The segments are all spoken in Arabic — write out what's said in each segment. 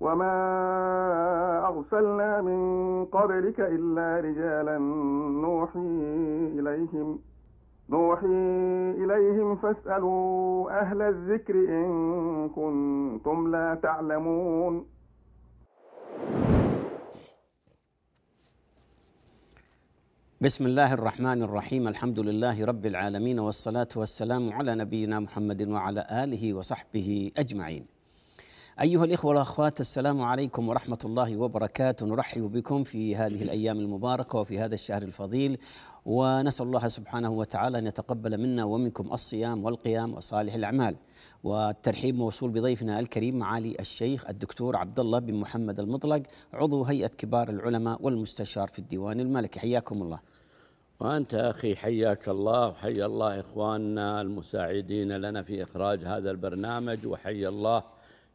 وما أرسلنا من قبلك إلا رجالا نوحي إليهم نوحي إليهم فاسألوا أهل الذكر إن كنتم لا تعلمون بسم الله الرحمن الرحيم الحمد لله رب العالمين والصلاة والسلام على نبينا محمد وعلى آله وصحبه أجمعين أيها الإخوة والأخوات السلام عليكم ورحمة الله وبركاته نرحب بكم في هذه الأيام المباركة وفي هذا الشهر الفضيل ونسأل الله سبحانه وتعالى أن يتقبل منا ومنكم الصيام والقيام وصالح الأعمال والترحيب موصول بضيفنا الكريم معالي الشيخ الدكتور عبد الله بن محمد المطلق عضو هيئة كبار العلماء والمستشار في الديوان الملكي حياكم الله وأنت أخي حياك الله وحيا الله إخواننا المساعدين لنا في إخراج هذا البرنامج وحيا الله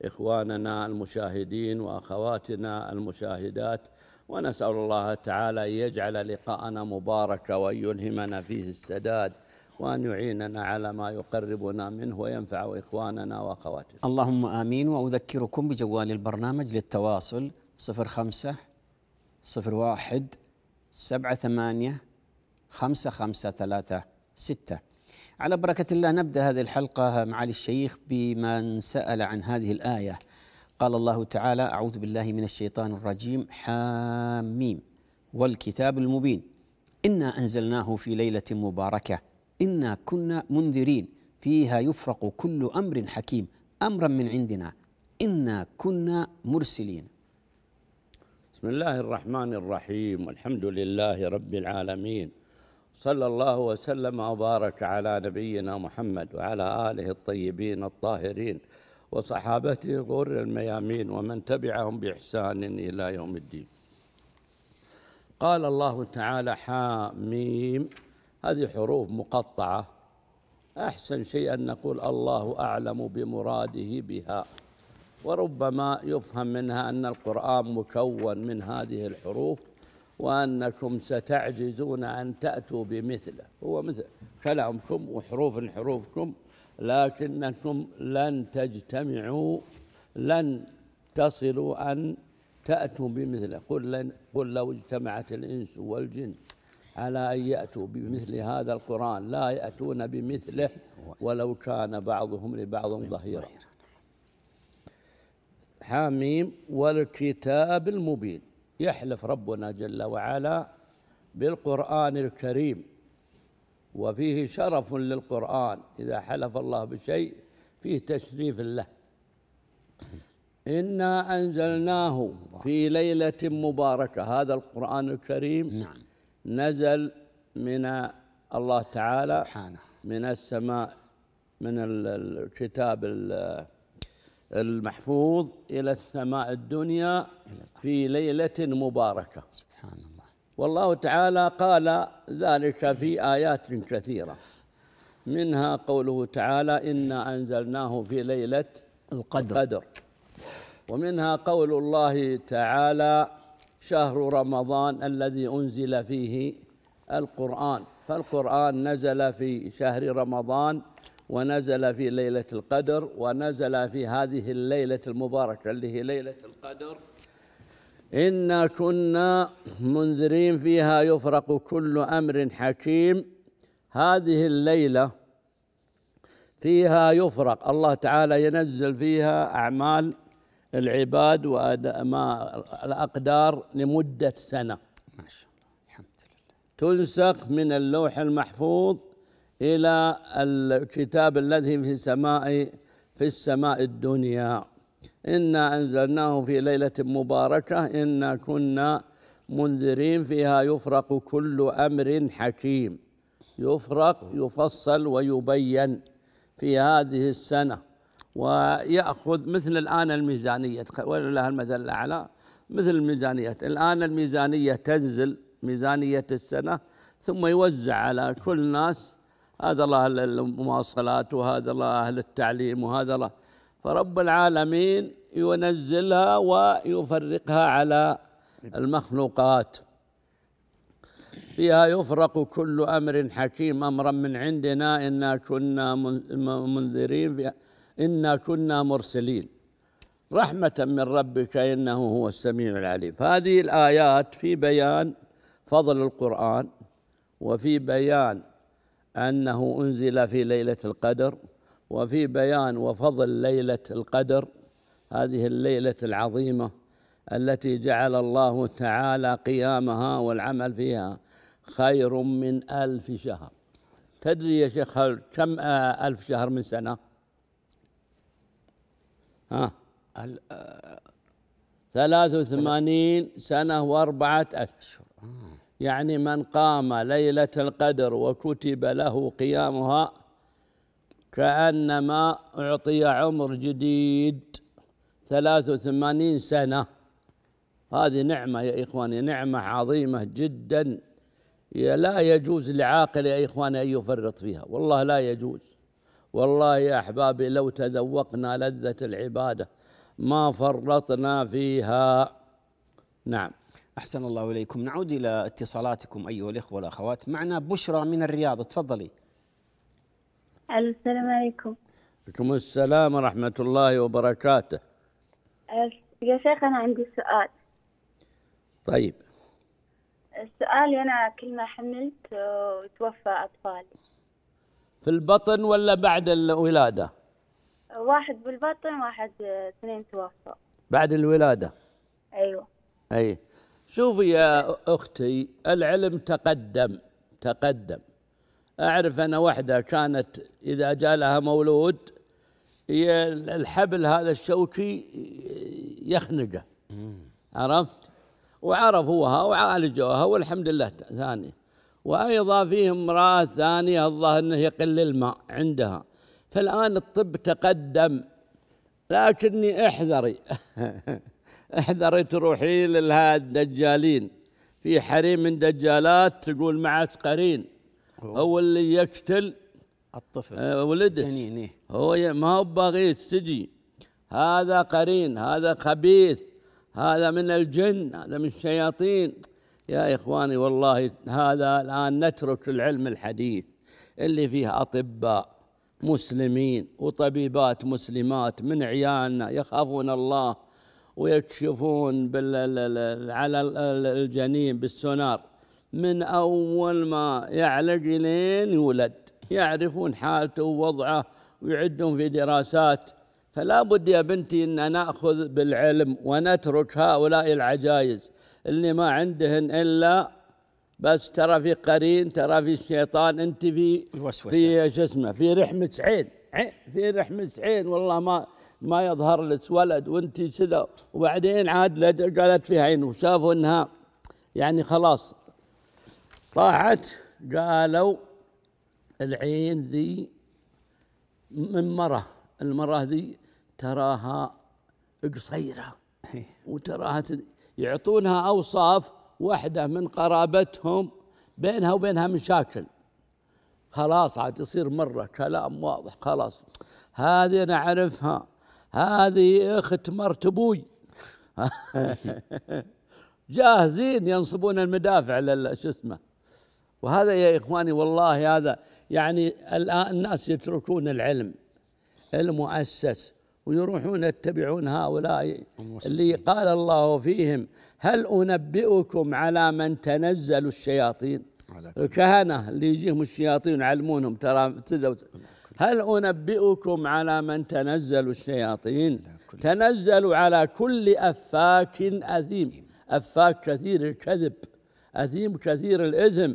إخواننا المشاهدين وأخواتنا المشاهدات ونسأل الله تعالى أن يجعل لقاءنا مباركا وأن يلهمنا فيه السداد وأن يعيننا على ما يقربنا منه وينفع إخواننا وأخواتنا اللهم آمين وأذكركم بجوال البرنامج للتواصل 05 01 78 5536 على بركة الله نبدأ هذه الحلقة معالي الشيخ بمن سأل عن هذه الآية قال الله تعالى أعوذ بالله من الشيطان الرجيم حاميم والكتاب المبين إنا أنزلناه في ليلة مباركة إنا كنا منذرين فيها يفرق كل أمر حكيم أمرا من عندنا إنا كنا مرسلين بسم الله الرحمن الرحيم والحمد لله رب العالمين صلى الله وسلم وبارك على نبينا محمد وعلى آله الطيبين الطاهرين وصحابته غر الميامين ومن تبعهم بإحسان إلى يوم الدين قال الله تعالى حاميم هذه حروف مقطعة أحسن شيء أن نقول الله أعلم بمراده بها وربما يفهم منها أن القرآن مكون من هذه الحروف وأنكم ستعجزون أن تأتوا بمثله هو مثل كلامكم وحروف حروفكم لكنكم لن تجتمعوا لن تصلوا أن تأتوا بمثله قل, لن قل لو اجتمعت الإنس والجن على أن يأتوا بمثل هذا القرآن لا يأتون بمثله ولو كان بعضهم لبعض ظهيرا حاميم والكتاب المبين يحلف ربنا جل وعلا بالقرآن الكريم وفيه شرف للقرآن إذا حلف الله بشيء فيه تشريف له إنا أنزلناه في ليلة مباركة هذا القرآن الكريم نعم نزل من الله تعالى سبحانه من السماء من الكتاب المحفوظ إلى السماء الدنيا في ليلة مباركة سبحان الله والله تعالى قال ذلك في آيات كثيرة منها قوله تعالى إنا أنزلناه في ليلة القدر, القدر. ومنها قول الله تعالى شهر رمضان الذي أنزل فيه القرآن فالقرآن نزل في شهر رمضان ونزل في ليلة القدر ونزل في هذه الليلة المباركة اللي هي ليلة القدر إنا كنا منذرين فيها يفرق كل أمر حكيم هذه الليلة فيها يفرق الله تعالى ينزل فيها أعمال العباد الأقدار لمدة سنة ما شاء الله الحمد لله تنسخ من اللوح المحفوظ إلى الكتاب الذي في السماء في السماء الدنيا إنا أنزلناه في ليلة مباركة إنا كنا منذرين فيها يفرق كل أمر حكيم يفرق يفصل ويبين في هذه السنة ويأخذ مثل الآن الميزانية ولله المثل الأعلى مثل الميزانية الآن الميزانية تنزل ميزانية السنة ثم يوزع على كل ناس هذا الله أهل المواصلات وهذا الله أهل التعليم وهذا الله فرب العالمين ينزلها ويفرقها على المخلوقات فيها يفرق كل امر حكيم امرا من عندنا انا كنا منذرين انا كنا مرسلين رحمه من ربك انه هو السميع العليم هذه الايات في بيان فضل القران وفي بيان أنه أنزل في ليلة القدر وفي بيان وفضل ليلة القدر هذه الليلة العظيمة التي جعل الله تعالى قيامها والعمل فيها خير من ألف شهر تدري يا شيخ كم آه، ألف شهر من سنة ها آه، ثلاث وثمانين سنة وأربعة أشهر آه. يعني من قام ليلة القدر وكتب له قيامها كأنما أعطي عمر جديد ثلاث وثمانين سنة هذه نعمة يا إخواني نعمة عظيمة جدا لا يجوز لعاقل يا إخواني أن يفرط فيها والله لا يجوز والله يا أحبابي لو تذوقنا لذة العبادة ما فرطنا فيها نعم أحسن الله إليكم نعود إلى اتصالاتكم أيها الإخوة والأخوات معنا بشرى من الرياض تفضلي السلام عليكم عليكم السلام ورحمة الله وبركاته يا شيخ أنا عندي سؤال طيب سؤالي أنا كل ما حملت وتوفى آه، أطفال في البطن ولا بعد الولادة؟ واحد بالبطن واحد آه، اثنين توفى بعد الولادة أيوة أي شوفي يا أختي العلم تقدم تقدم أعرف أنا واحدة كانت إذا جاء لها مولود الحبل هذا الشوكي يخنقه عرفت وعرف وعالجوها والحمد لله ثاني وأيضا فيه امرأة ثانية الظاهر أنه يقل الماء عندها فالآن الطب تقدم لكني احذري احذري لها الدجالين في حريم من دجالات تقول معك قرين هو اللي يقتل الطفل آه إيه. هو ما هو بغيت تجي هذا قرين هذا خبيث هذا من الجن هذا من الشياطين يا اخواني والله هذا الان نترك العلم الحديث اللي فيه اطباء مسلمين وطبيبات مسلمات من عيالنا يخافون الله ويكشفون بال على الجنين بالسونار من أول ما يعلق لين يولد يعرفون حالته ووضعه ويعدون في دراسات فلا بد يا بنتي أن نأخذ بالعلم ونترك هؤلاء العجائز اللي ما عندهن إلا بس ترى في قرين ترى في الشيطان أنت في الوسوسة في شو اسمه في رحمة عين في رحمة عين والله ما ما يظهر لك ولد وانت كذا وبعدين عاد قالت فيها عين وشافوا انها يعني خلاص طاحت قالوا العين ذي من مرة المرة ذي تراها قصيرة وتراها يعطونها أوصاف واحدة من قرابتهم بينها وبينها مشاكل خلاص عاد يصير مرة كلام واضح خلاص هذه أنا أعرفها هذه اخت مرت ابوي جاهزين ينصبون المدافع شو اسمه وهذا يا اخواني والله هذا يعني الان الناس يتركون العلم المؤسس ويروحون يتبعون هؤلاء اللي قال الله فيهم هل انبئكم على من تنزل الشياطين الكهنه اللي يجيهم الشياطين يعلمونهم ترى هل أنبئكم على من تنزل الشياطين تنزل على كل أفاك أثيم أفاك كثير الكذب أثيم كثير الإثم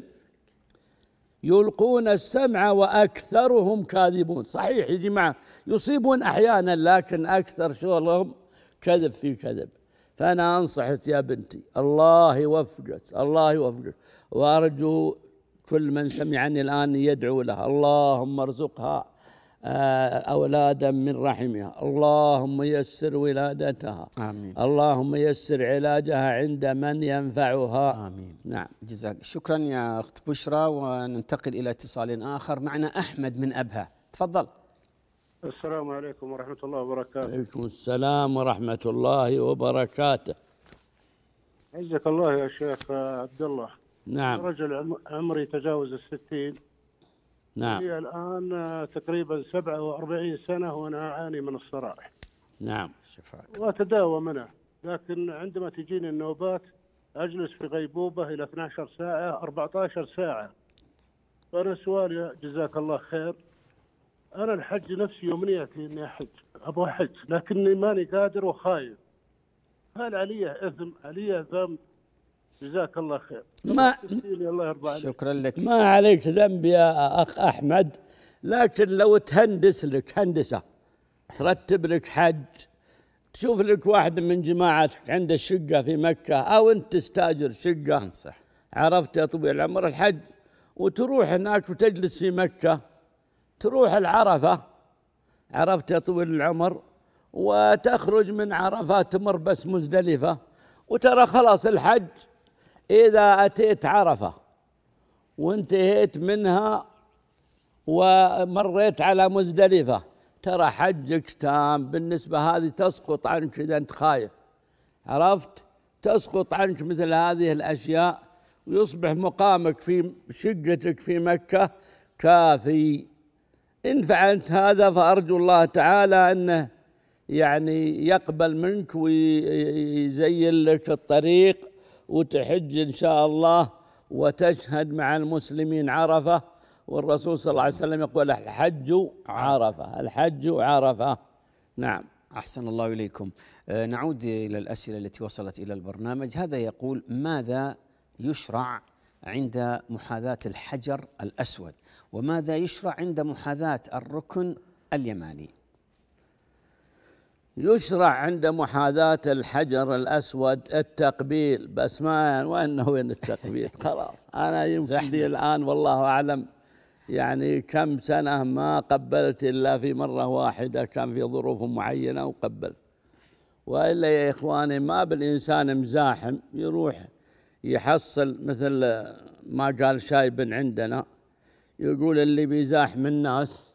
يلقون السمع وأكثرهم كاذبون صحيح يا جماعة يصيبون أحيانا لكن أكثر شغلهم كذب في كذب فأنا أنصحك يا بنتي الله يوفقك الله يوفقك وأرجو كل من سمعني الآن يدعو لها اللهم ارزقها آه، أولادا من رحمها اللهم يسر ولادتها آمين اللهم يسر علاجها عند من ينفعها آمين نعم جزاك شكرا يا أخت بشرى وننتقل إلى اتصال آخر معنا أحمد من أبها تفضل السلام عليكم ورحمة الله وبركاته عليكم السلام ورحمة الله وبركاته عزك الله يا شيخ عبد الله نعم رجل عمري تجاوز الستين نعم هي الآن آه، تقريبا 47 سنة وأنا أعاني من الصراع نعم شفاك وأتداوى منه لكن عندما تجيني النوبات أجلس في غيبوبة إلى 12 ساعة 14 ساعة فأنا سؤالي جزاك الله خير أنا الحج نفسي يمنيتي إني أحج أبغى أحج لكني ماني قادر وخايف هل علي إثم علي ذنب جزاك الله خير ما الله يرضى عليك شكرا لك ما عليك ذنب يا اخ احمد لكن لو تهندس لك هندسه ترتب لك حج تشوف لك واحد من جماعتك عنده شقه في مكه او انت تستاجر شقه صح عرفت يا طويل العمر الحج وتروح هناك وتجلس في مكه تروح العرفه عرفت يا طويل العمر وتخرج من عرفه تمر بس مزدلفه وترى خلاص الحج إذا أتيت عرفة وانتهيت منها ومريت على مزدلفة ترى حجك تام بالنسبة هذه تسقط عنك إذا أنت خايف عرفت تسقط عنك مثل هذه الأشياء ويصبح مقامك في شقتك في مكة كافي إن فعلت هذا فأرجو الله تعالى أنه يعني يقبل منك ويزين لك الطريق وتحج إن شاء الله وتشهد مع المسلمين عرفة والرسول صلى الله عليه وسلم يقول الحج عرفة الحج عرفة نعم أحسن الله إليكم آه، نعود إلى الأسئلة التي وصلت إلى البرنامج هذا يقول ماذا يشرع عند محاذاة الحجر الأسود وماذا يشرع عند محاذاة الركن اليماني يشرع عند محاذاة الحجر الأسود التقبيل بس ما وأنه وين التقبيل خلاص أنا يمكن لي الآن والله أعلم يعني كم سنة ما قبلت إلا في مرة واحدة كان في ظروف معينة وقبلت وإلا يا إخواني ما بالإنسان مزاحم يروح يحصل مثل ما قال شايب عندنا يقول اللي بيزاحم الناس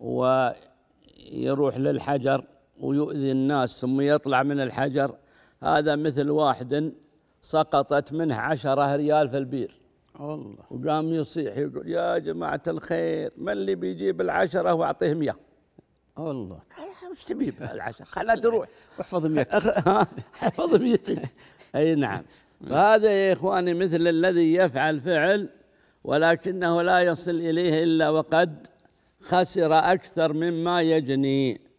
ويروح للحجر ويؤذي الناس ثم يطلع من الحجر هذا مثل واحد سقطت منه عشرة ريال في البير الله وقام يصيح يقول يا جماعة الخير من اللي بيجيب العشرة وأعطيه مية الله وش تبي العشرة خلا تروح واحفظ ميتك احفظ ميتك أي نعم فهذا يا إخواني مثل الذي يفعل فعل ولكنه لا يصل إليه إلا وقد خسر أكثر مما يجني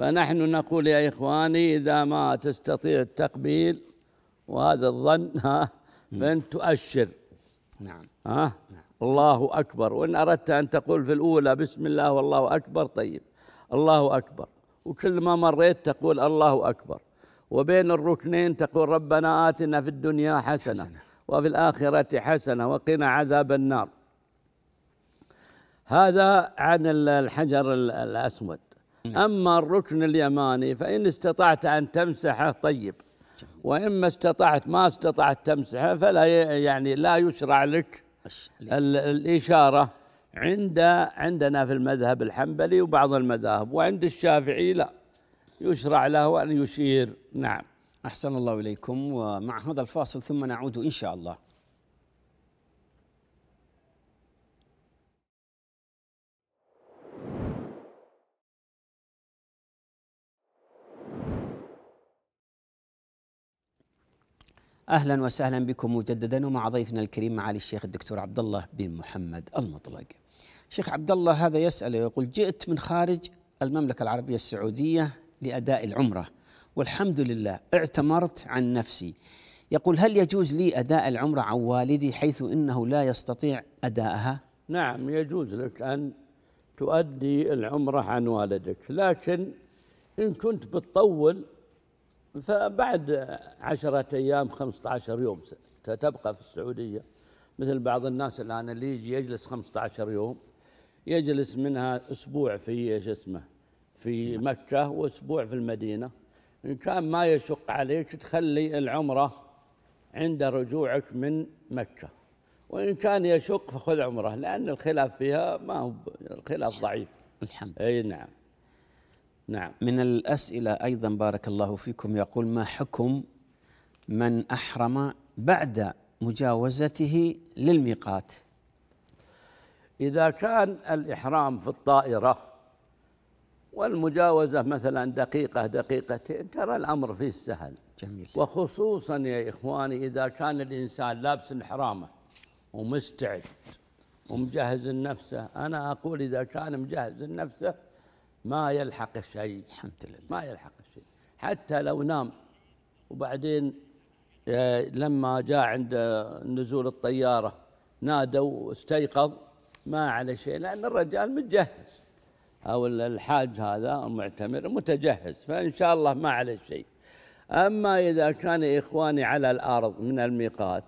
فنحن نقول يا إخواني إذا ما تستطيع التقبيل وهذا الظن ها فأنت تؤشر نعم ها نعم. الله أكبر وإن أردت أن تقول في الأولى بسم الله والله أكبر طيب الله أكبر وكل ما مريت تقول الله أكبر وبين الركنين تقول ربنا آتنا في الدنيا حسنة, حسنة. وفي الآخرة حسنة وقنا عذاب النار هذا عن الحجر الأسود أما الركن اليماني فإن استطعت أن تمسحه طيب وإما استطعت ما استطعت تمسحه فلا يعني لا يشرع لك الإشارة عند عندنا في المذهب الحنبلي وبعض المذاهب وعند الشافعي لا يشرع له أن يشير نعم أحسن الله إليكم ومع هذا الفاصل ثم نعود إن شاء الله اهلا وسهلا بكم مجددا ومع ضيفنا الكريم معالي الشيخ الدكتور عبد الله بن محمد المطلق. شيخ عبد الله هذا يسال يقول جئت من خارج المملكه العربيه السعوديه لاداء العمره والحمد لله اعتمرت عن نفسي. يقول هل يجوز لي اداء العمره عن والدي حيث انه لا يستطيع ادائها؟ نعم يجوز لك ان تؤدي العمره عن والدك، لكن ان كنت بتطول فبعد عشرة أيام 15 يوم تبقى في السعودية مثل بعض الناس الآن اللي يجي يجلس 15 يوم يجلس منها أسبوع في ايش اسمه في مكة وأسبوع في المدينة إن كان ما يشق عليك تخلي العمرة عند رجوعك من مكة وإن كان يشق فخذ عمره لأن الخلاف فيها ما هو الخلاف ضعيف الحمد أي نعم نعم من الأسئلة أيضا بارك الله فيكم يقول ما حكم من أحرم بعد مجاوزته للميقات إذا كان الإحرام في الطائرة والمجاوزة مثلا دقيقة دقيقتين ترى الأمر فيه سهل جميل وخصوصا يا إخواني إذا كان الإنسان لابس الحرامة ومستعد ومجهز نفسه أنا أقول إذا كان مجهز نفسه ما يلحق الشيء الحمد لله ما يلحق الشيء حتى لو نام وبعدين آه، لما جاء عند نزول الطيارة نادوا واستيقظ ما على شيء لأن الرجال متجهز أو الحاج هذا المعتمر متجهز فإن شاء الله ما على شيء أما إذا كان إخواني على الأرض من الميقات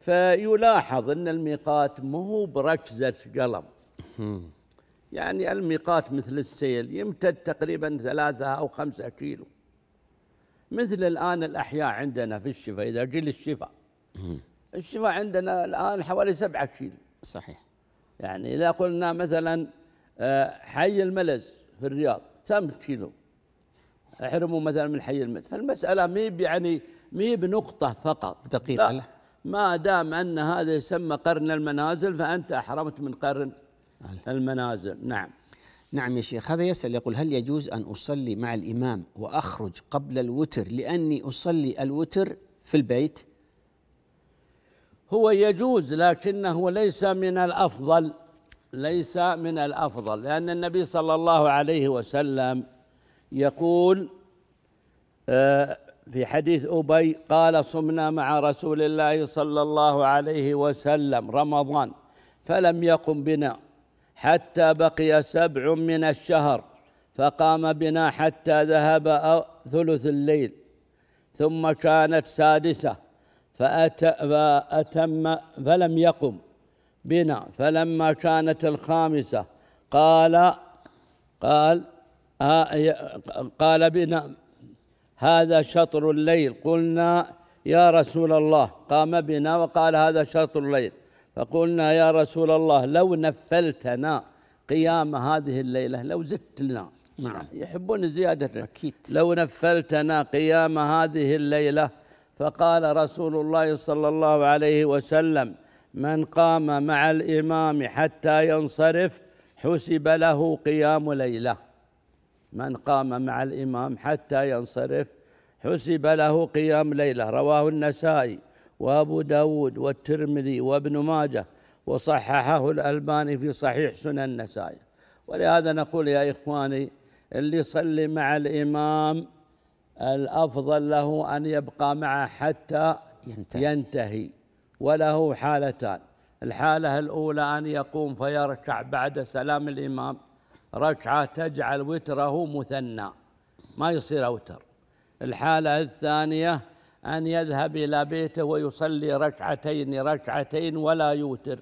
فيلاحظ أن الميقات مو بركزة قلم يعني الميقات مثل السيل يمتد تقريبا ثلاثة أو خمسة كيلو مثل الآن الأحياء عندنا في الشفا إذا قيل الشفا الشفا عندنا الآن حوالي سبعة كيلو صحيح يعني إذا قلنا مثلا آه، حي الملز في الرياض كم كيلو احرموا مثلا من حي الملز فالمسألة مي يعني مي بنقطة فقط دقيقة لا ما دام أن هذا يسمى قرن المنازل فأنت أحرمت من قرن نعم. المنازل نعم نعم يا شيخ هذا يسأل يقول هل يجوز أن أصلي مع الإمام وأخرج قبل الوتر لأني أصلي الوتر في البيت هو يجوز لكنه ليس من الأفضل ليس من الأفضل لأن النبي صلى الله عليه وسلم يقول آه، في حديث أبي قال صمنا مع رسول الله صلى الله عليه وسلم رمضان فلم يقم بنا حتى بقي سبع من الشهر فقام بنا حتى ذهب ثلث الليل ثم كانت سادسة فأت فأتم فلم يقم بنا فلما كانت الخامسة قال قال قال بنا هذا شطر الليل قلنا يا رسول الله قام بنا وقال هذا شطر الليل فقلنا يا رسول الله لو نفلتنا قيام هذه الليلة لو زدت لنا نعم يحبون زيادة أكيد لو نفلتنا قيام هذه الليلة فقال رسول الله صلى الله عليه وسلم من قام مع الإمام حتى ينصرف حسب له قيام ليلة من قام مع الإمام حتى ينصرف حسب له قيام ليلة رواه النسائي وأبو داود والترمذي وابن ماجه وصححه الألباني في صحيح سنن النسائي ولهذا نقول يا إخواني اللي يصلي مع الإمام الأفضل له أن يبقى معه حتى ينتهي, ينتهي وله حالتان الحالة الأولى أن يقوم فيركع بعد سلام الإمام ركعة تجعل وتره مثنى ما يصير أوتر الحالة الثانية أن يذهب إلى بيته ويصلي ركعتين ركعتين ولا يوتر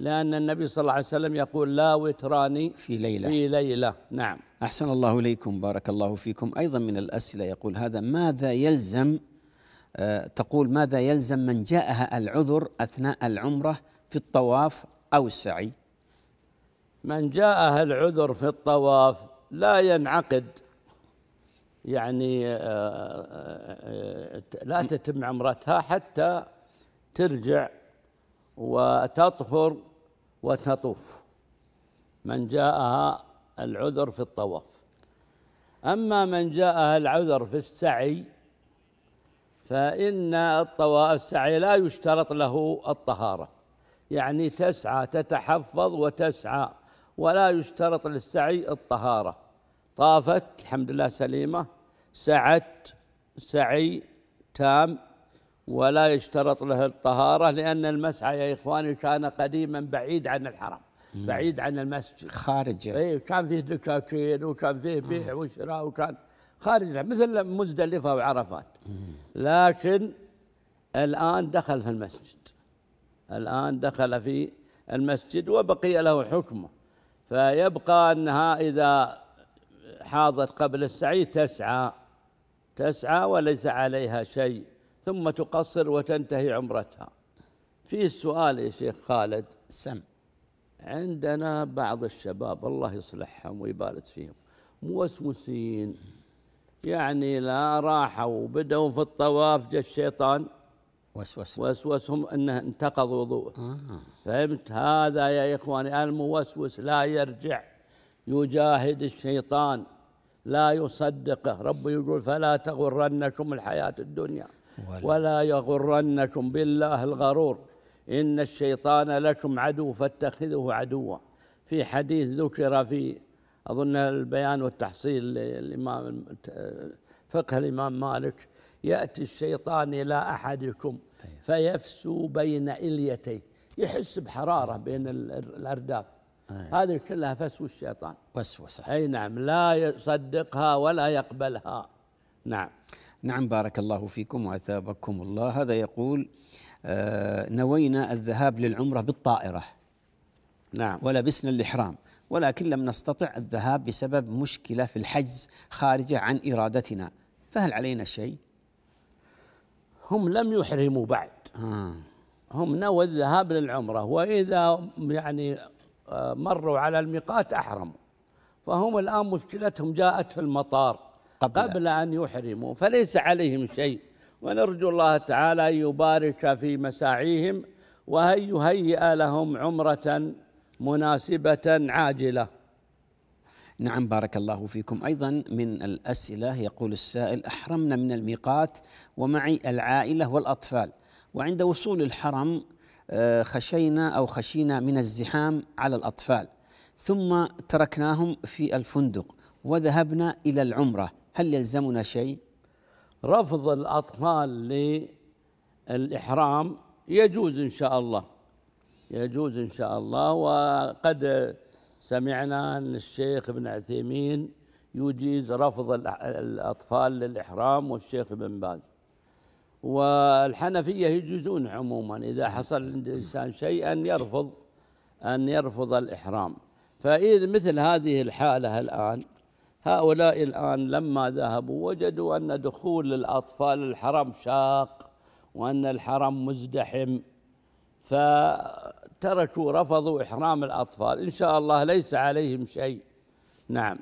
لأن النبي صلى الله عليه وسلم يقول لا وتراني في ليلة في ليلة نعم أحسن الله إليكم بارك الله فيكم أيضا من الأسئلة يقول هذا ماذا يلزم آه، تقول ماذا يلزم من جاءها العذر أثناء العمرة في الطواف أو السعي من جاءها العذر في الطواف لا ينعقد يعني آه، آه، آه، لا تتم عمرتها حتى ترجع وتطهر وتطوف من جاءها العذر في الطواف أما من جاءها العذر في السعي فإن الطواف السعي لا يشترط له الطهارة يعني تسعى تتحفظ وتسعى ولا يشترط للسعي الطهارة طافت الحمد لله سليمة سعت سعي تام ولا يشترط له الطهارة لأن المسعى يا إخواني كان قديما بعيد عن الحرم بعيد عن المسجد خارج اي كان فيه دكاكين وكان فيه بيع وشراء وكان خارج مثل مزدلفة وعرفات لكن الآن دخل في المسجد الآن دخل في المسجد وبقي له حكمه فيبقى أنها إذا حاضت قبل السعي تسعى تسعى وليس عليها شيء ثم تقصر وتنتهي عمرتها في السؤال يا شيخ خالد سم عندنا بعض الشباب الله يصلحهم ويبارك فيهم موسوسين يعني لا راحوا وبدأوا في الطواف جاء الشيطان وسوسهم وسوسهم انه انتقض وضوءه آه. فهمت هذا يا اخواني الموسوس لا يرجع يجاهد الشيطان لا يصدقه رب يقول فلا تغرنكم الحياة الدنيا ولا, ولا يغرنكم بالله الغرور إن الشيطان لكم عدو فاتخذه عدوا في حديث ذكر في أظن البيان والتحصيل للإمام فقه الإمام مالك يأتي الشيطان إلى أحدكم طيب. فيفسو بين إليتيه يحس بحرارة بين الأرداف أيه. هذه كلها فسوس الشيطان وسوسة أي نعم لا يصدقها ولا يقبلها نعم نعم بارك الله فيكم وأثابكم الله هذا يقول آه نوينا الذهاب للعمرة بالطائرة نعم ولبسنا الإحرام ولكن لم نستطع الذهاب بسبب مشكلة في الحجز خارجة عن إرادتنا فهل علينا شيء؟ هم لم يحرموا بعد آه. هم نوى الذهاب للعمرة وإذا يعني مروا على الميقات أحرموا فهم الآن مشكلتهم جاءت في المطار قبل, قبل أن يحرموا فليس عليهم شيء ونرجو الله تعالى أن يبارك في مساعيهم وأن يهيئ لهم عمرة مناسبة عاجلة نعم بارك الله فيكم أيضا من الأسئلة يقول السائل أحرمنا من الميقات ومعي العائلة والأطفال وعند وصول الحرم آه، خشينا او خشينا من الزحام على الاطفال ثم تركناهم في الفندق وذهبنا الى العمره هل يلزمنا شيء؟ رفض الاطفال للاحرام يجوز ان شاء الله يجوز ان شاء الله وقد سمعنا ان الشيخ ابن عثيمين يجيز رفض الاطفال للاحرام والشيخ ابن باز والحنفية يجوزون عموما إذا حصل عند الإنسان شيء أن يرفض أن يرفض الإحرام فإذا مثل هذه الحالة الآن هؤلاء الآن لما ذهبوا وجدوا أن دخول الأطفال الحرم شاق وأن الحرم مزدحم فتركوا رفضوا إحرام الأطفال إن شاء الله ليس عليهم شيء نعم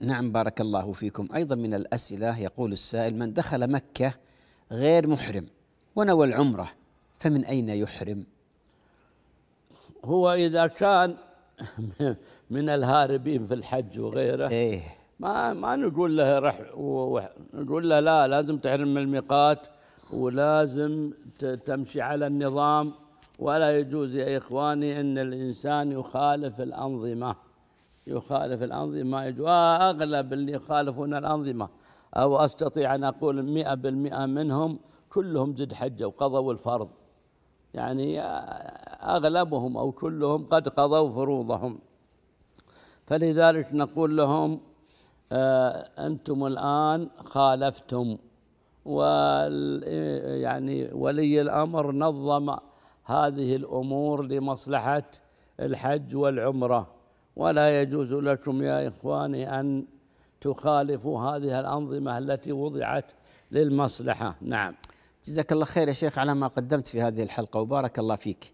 نعم بارك الله فيكم أيضا من الأسئلة يقول السائل من دخل مكة غير محرم ونوى العمرة فمن أين يحرم؟ هو إذا كان من الهاربين في الحج وغيره إيه ما ما نقول له رح نقول له لا لازم تحرم من الميقات ولازم تمشي على النظام ولا يجوز يا إخواني أن الإنسان يخالف الأنظمة يخالف الأنظمة آه، أغلب اللي يخالفون الأنظمة أو أستطيع أن أقول مئة بالمئة منهم كلهم جد حجة وقضوا الفرض يعني أغلبهم أو كلهم قد قضوا فروضهم فلذلك نقول لهم آه، أنتم الآن خالفتم يعني ولي الأمر نظم هذه الأمور لمصلحة الحج والعمرة ولا يجوز لكم يا إخواني أن تخالف هذه الأنظمة التي وضعت للمصلحة نعم جزاك الله خير يا شيخ على ما قدمت في هذه الحلقة وبارك الله فيك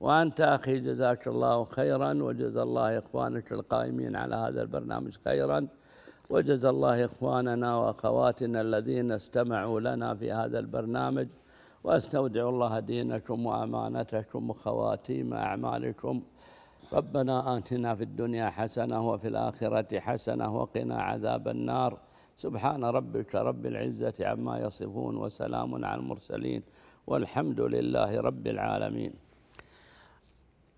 وأنت أخي جزاك الله خيرا وجزا الله إخوانك القائمين على هذا البرنامج خيرا وجزا الله إخواننا وأخواتنا الذين استمعوا لنا في هذا البرنامج واستودع الله دينكم وامانتكم وخواتيم اعمالكم ربنا آتنا في الدنيا حسنة وفي الآخرة حسنة وقنا عذاب النار سبحان ربك رب العزة عما يصفون وسلام على المرسلين والحمد لله رب العالمين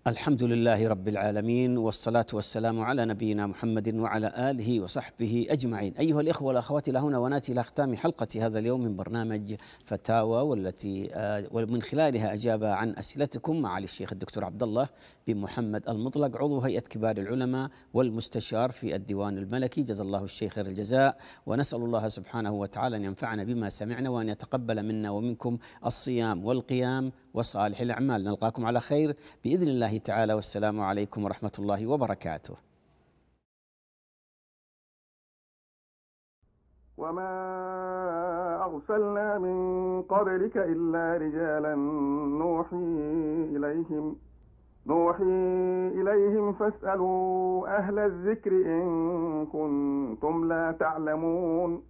الحمد لله رب العالمين والصلاة والسلام على نبينا محمد وعلى آله وصحبه أجمعين أيها الإخوة والأخوات لهنا هنا ونأتي إلى ختام حلقة هذا اليوم من برنامج فتاوى والتي آه، ومن خلالها أجاب عن أسئلتكم معالي الشيخ الدكتور عبد الله بن محمد المطلق عضو هيئة كبار العلماء والمستشار في الديوان الملكي جزا الله الشيخ خير الجزاء ونسأل الله سبحانه وتعالى أن ينفعنا بما سمعنا وأن يتقبل منا ومنكم الصيام والقيام وصالح الأعمال نلقاكم على خير بإذن الله تعالى والسلام عليكم ورحمة الله وبركاته وما أرسلنا من قبلك إلا رجالا نوحي إليهم نوحي إليهم فاسألوا أهل الذكر إن كنتم لا تعلمون